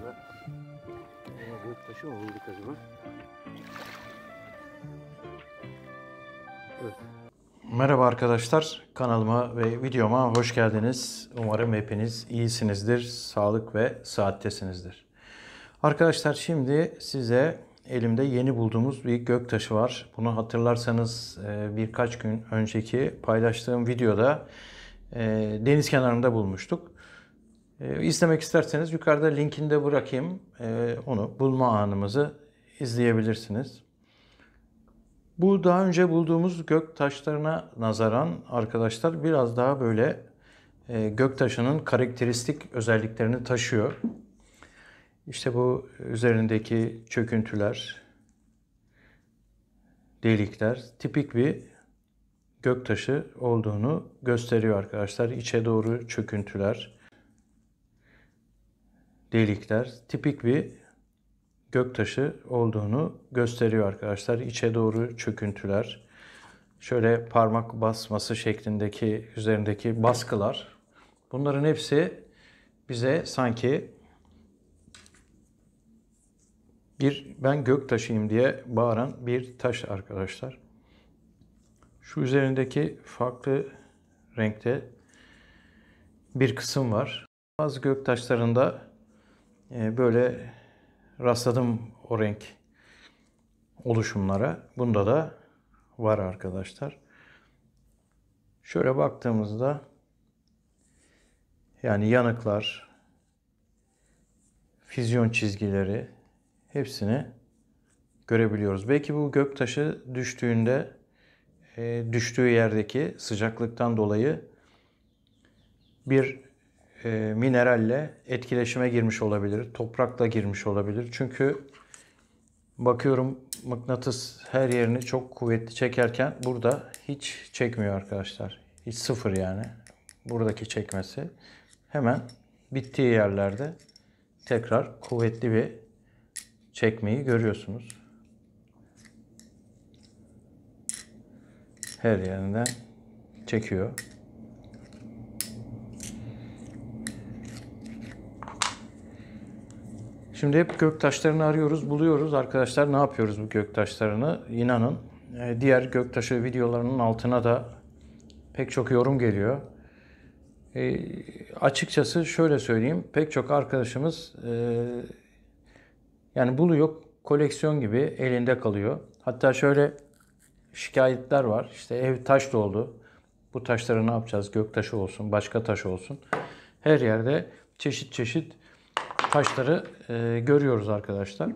Burada bayağı büyük taşı mı bulduk acaba? Merhaba arkadaşlar. Kanalıma ve videoma hoş geldiniz. Umarım hepiniz iyisinizdir, sağlık ve saattesinizdir. Arkadaşlar şimdi size elimde yeni bulduğumuz bir gök taşı var. Bunu hatırlarsanız e, birkaç gün önceki paylaştığım videoda e, deniz kenarında bulmuştuk. E, isterseniz yukarıda linkini de bırakayım. Ee, onu bulma anımızı izleyebilirsiniz. Bu daha önce bulduğumuz gök taşlarına nazaran arkadaşlar biraz daha böyle e, gök taşının karakteristik özelliklerini taşıyor. İşte bu üzerindeki çöküntüler, delikler tipik bir gök taşı olduğunu gösteriyor arkadaşlar. İçe doğru çöküntüler, delikler tipik bir göktaşı olduğunu gösteriyor arkadaşlar. İçe doğru çöküntüler, şöyle parmak basması şeklindeki üzerindeki baskılar. Bunların hepsi bize sanki bir ben gök taşıyım diye bağıran bir taş arkadaşlar. Şu üzerindeki farklı renkte bir kısım var. Bazı gök taşlarında ee, böyle rastladım o renk oluşumlara. Bunda da var arkadaşlar. Şöyle baktığımızda yani yanıklar, füzyon çizgileri hepsini görebiliyoruz. Belki bu göktaşı düştüğünde e, düştüğü yerdeki sıcaklıktan dolayı bir e, mineralle etkileşime girmiş olabilir, toprakla girmiş olabilir. Çünkü bakıyorum mıknatıs her yerini çok kuvvetli çekerken burada hiç çekmiyor arkadaşlar. Hiç sıfır yani. Buradaki çekmesi. Hemen bittiği yerlerde tekrar kuvvetli bir çekmeyi görüyorsunuz. Her yerinden çekiyor. Şimdi hep göktaşlarını arıyoruz, buluyoruz. Arkadaşlar ne yapıyoruz bu göktaşlarını? İnanın ee, diğer göktaşı videolarının altına da pek çok yorum geliyor. E, açıkçası şöyle söyleyeyim, pek çok arkadaşımız e, yani buluyor, koleksiyon gibi elinde kalıyor. Hatta şöyle şikayetler var. İşte ev taş doldu. Bu taşları ne yapacağız? Göktaşı olsun, başka taş olsun. Her yerde çeşit çeşit taşları e, görüyoruz arkadaşlar.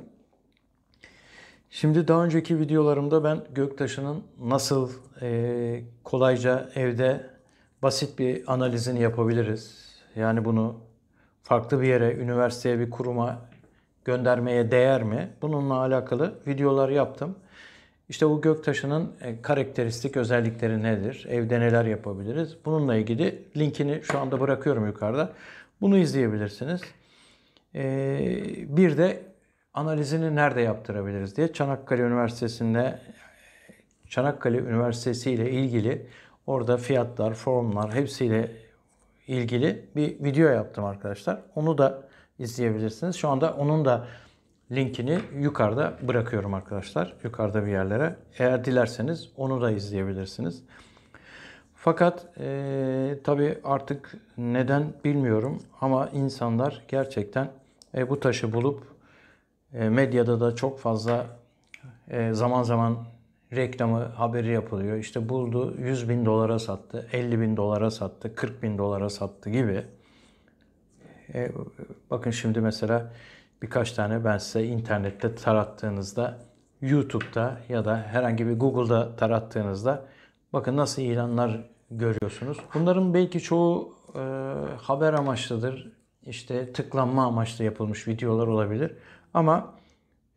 Şimdi daha önceki videolarımda ben göktaşının nasıl e, kolayca evde basit bir analizini yapabiliriz. Yani bunu farklı bir yere, üniversiteye, bir kuruma göndermeye değer mi? Bununla alakalı videolar yaptım. İşte bu göktaşının e, karakteristik özellikleri nedir? Evde neler yapabiliriz? Bununla ilgili linkini şu anda bırakıyorum yukarıda. Bunu izleyebilirsiniz. Ee, bir de analizini nerede yaptırabiliriz diye Çanakkale Üniversitesi'nde Çanakkale Üniversitesi ile ilgili orada fiyatlar, formlar hepsiyle ilgili bir video yaptım arkadaşlar. Onu da izleyebilirsiniz. Şu anda onun da linkini yukarıda bırakıyorum arkadaşlar. Yukarıda bir yerlere. Eğer dilerseniz onu da izleyebilirsiniz. Fakat e, tabii artık neden bilmiyorum ama insanlar gerçekten e, bu taşı bulup e, medyada da çok fazla e, zaman zaman reklamı haberi yapılıyor. İşte buldu 100 bin dolara sattı, 50 bin dolara sattı, 40 bin dolara sattı gibi. E, bakın şimdi mesela birkaç tane ben size internette tarattığınızda YouTube'da ya da herhangi bir Google'da tarattığınızda bakın nasıl ilanlar görüyorsunuz. Bunların belki çoğu e, haber amaçlıdır işte tıklanma amaçlı yapılmış videolar olabilir. Ama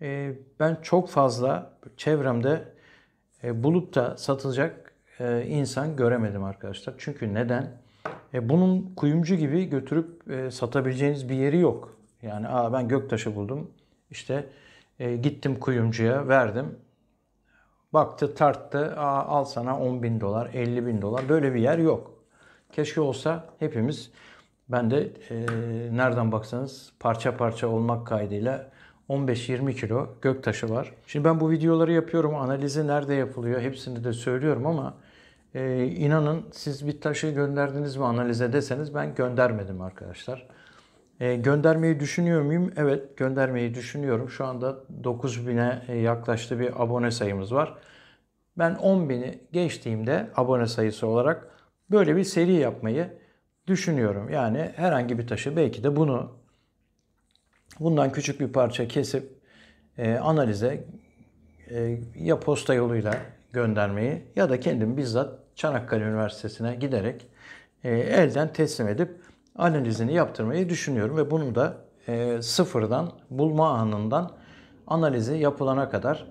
e, ben çok fazla çevremde e, bulup da satılacak e, insan göremedim arkadaşlar. Çünkü neden? E, bunun kuyumcu gibi götürüp e, satabileceğiniz bir yeri yok. Yani Aa, ben göktaşı buldum. İşte e, gittim kuyumcuya verdim. Baktı tarttı. Aa, al sana 10 bin dolar 50 bin dolar. Böyle bir yer yok. Keşke olsa hepimiz ben de e, nereden baksanız parça parça olmak kaydıyla 15-20 kilo göktaşı var. Şimdi ben bu videoları yapıyorum. Analizi nerede yapılıyor hepsini de söylüyorum ama e, inanın siz bir taşı gönderdiniz mi analize deseniz ben göndermedim arkadaşlar. E, göndermeyi düşünüyor muyum? Evet göndermeyi düşünüyorum. Şu anda 9000'e e, yaklaştı bir abone sayımız var. Ben 10.000'i geçtiğimde abone sayısı olarak böyle bir seri yapmayı düşünüyorum. Yani herhangi bir taşı belki de bunu bundan küçük bir parça kesip e, analize e, ya posta yoluyla göndermeyi ya da kendim bizzat Çanakkale Üniversitesi'ne giderek e, elden teslim edip analizini yaptırmayı düşünüyorum ve bunu da e, sıfırdan bulma anından analizi yapılana kadar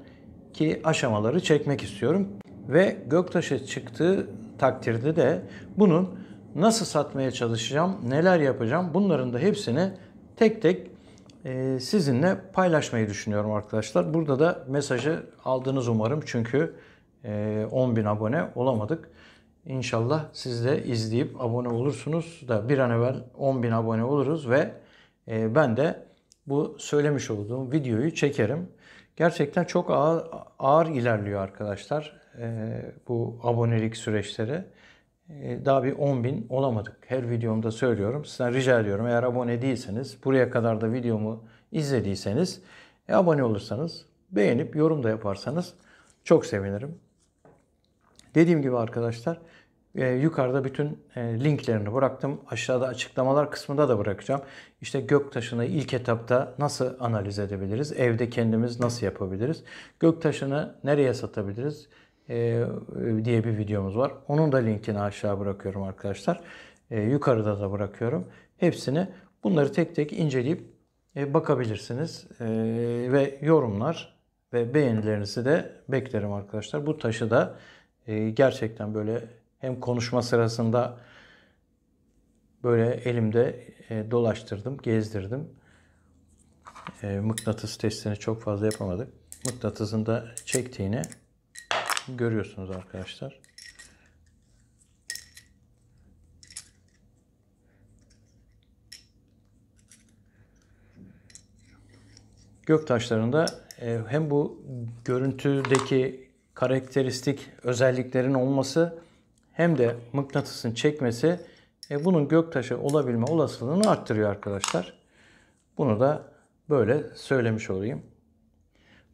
ki aşamaları çekmek istiyorum ve Göktaş'a çıktığı takdirde de bunun nasıl satmaya çalışacağım, neler yapacağım bunların da hepsini tek tek e, sizinle paylaşmayı düşünüyorum arkadaşlar. Burada da mesajı aldınız umarım çünkü 10.000 e, abone olamadık. İnşallah siz de izleyip abone olursunuz da bir an evvel 10.000 abone oluruz ve e, ben de bu söylemiş olduğum videoyu çekerim. Gerçekten çok ağır, ağır ilerliyor arkadaşlar bu abonelik süreçleri. Ee, daha bir 10 bin olamadık. Her videomda söylüyorum. Sizden rica ediyorum eğer abone değilseniz, buraya kadar da videomu izlediyseniz, e, abone olursanız, beğenip yorum da yaparsanız çok sevinirim. Dediğim gibi arkadaşlar e, yukarıda bütün e, linklerini bıraktım. Aşağıda açıklamalar kısmında da bırakacağım. İşte göktaşını ilk etapta nasıl analiz edebiliriz? Evde kendimiz nasıl yapabiliriz? Göktaşını nereye satabiliriz? E, diye bir videomuz var. Onun da linkini aşağı bırakıyorum arkadaşlar. E, yukarıda da bırakıyorum. Hepsini bunları tek tek inceleyip e, bakabilirsiniz. Ve yorumlar ve beğenilerinizi de beklerim arkadaşlar. Bu taşı da gerçekten böyle hem konuşma sırasında böyle elimde dolaştırdım, gezdirdim. Mıknatıs testini çok fazla yapamadık. Mıknatısın da çektiğini görüyorsunuz arkadaşlar. Göktaşlarında e, hem bu görüntüdeki karakteristik özelliklerin olması hem de mıknatısın çekmesi e, bunun göktaşı olabilme olasılığını arttırıyor arkadaşlar. Bunu da böyle söylemiş olayım.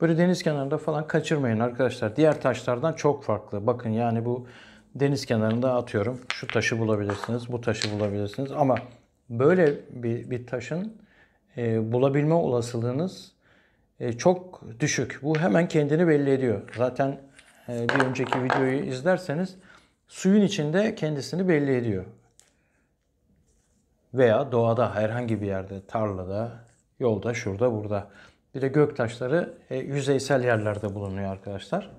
Böyle deniz kenarında falan kaçırmayın arkadaşlar. Diğer taşlardan çok farklı. Bakın yani bu deniz kenarında atıyorum. Şu taşı bulabilirsiniz, bu taşı bulabilirsiniz. Ama böyle bir, bir taşın e, bulabilme olasılığınız e, çok düşük. Bu hemen kendini belli ediyor. Zaten e, bir önceki videoyu izlerseniz suyun içinde kendisini belli ediyor. Veya doğada herhangi bir yerde, tarlada, yolda, şurada, burada bir de göktaşları e, yüzeysel yerlerde bulunuyor arkadaşlar.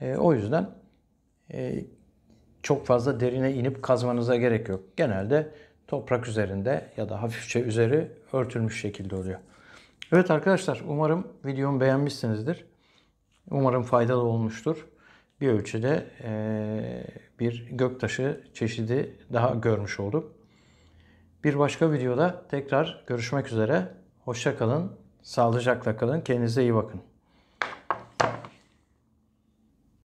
E, o yüzden e, çok fazla derine inip kazmanıza gerek yok. Genelde toprak üzerinde ya da hafifçe üzeri örtülmüş şekilde oluyor. Evet arkadaşlar umarım videomu beğenmişsinizdir. Umarım faydalı olmuştur. Bir ölçüde e, bir göktaşı çeşidi daha görmüş olduk. Bir başka videoda tekrar görüşmek üzere. Hoşçakalın. Sağlıcakla kalın. Kendinize iyi bakın.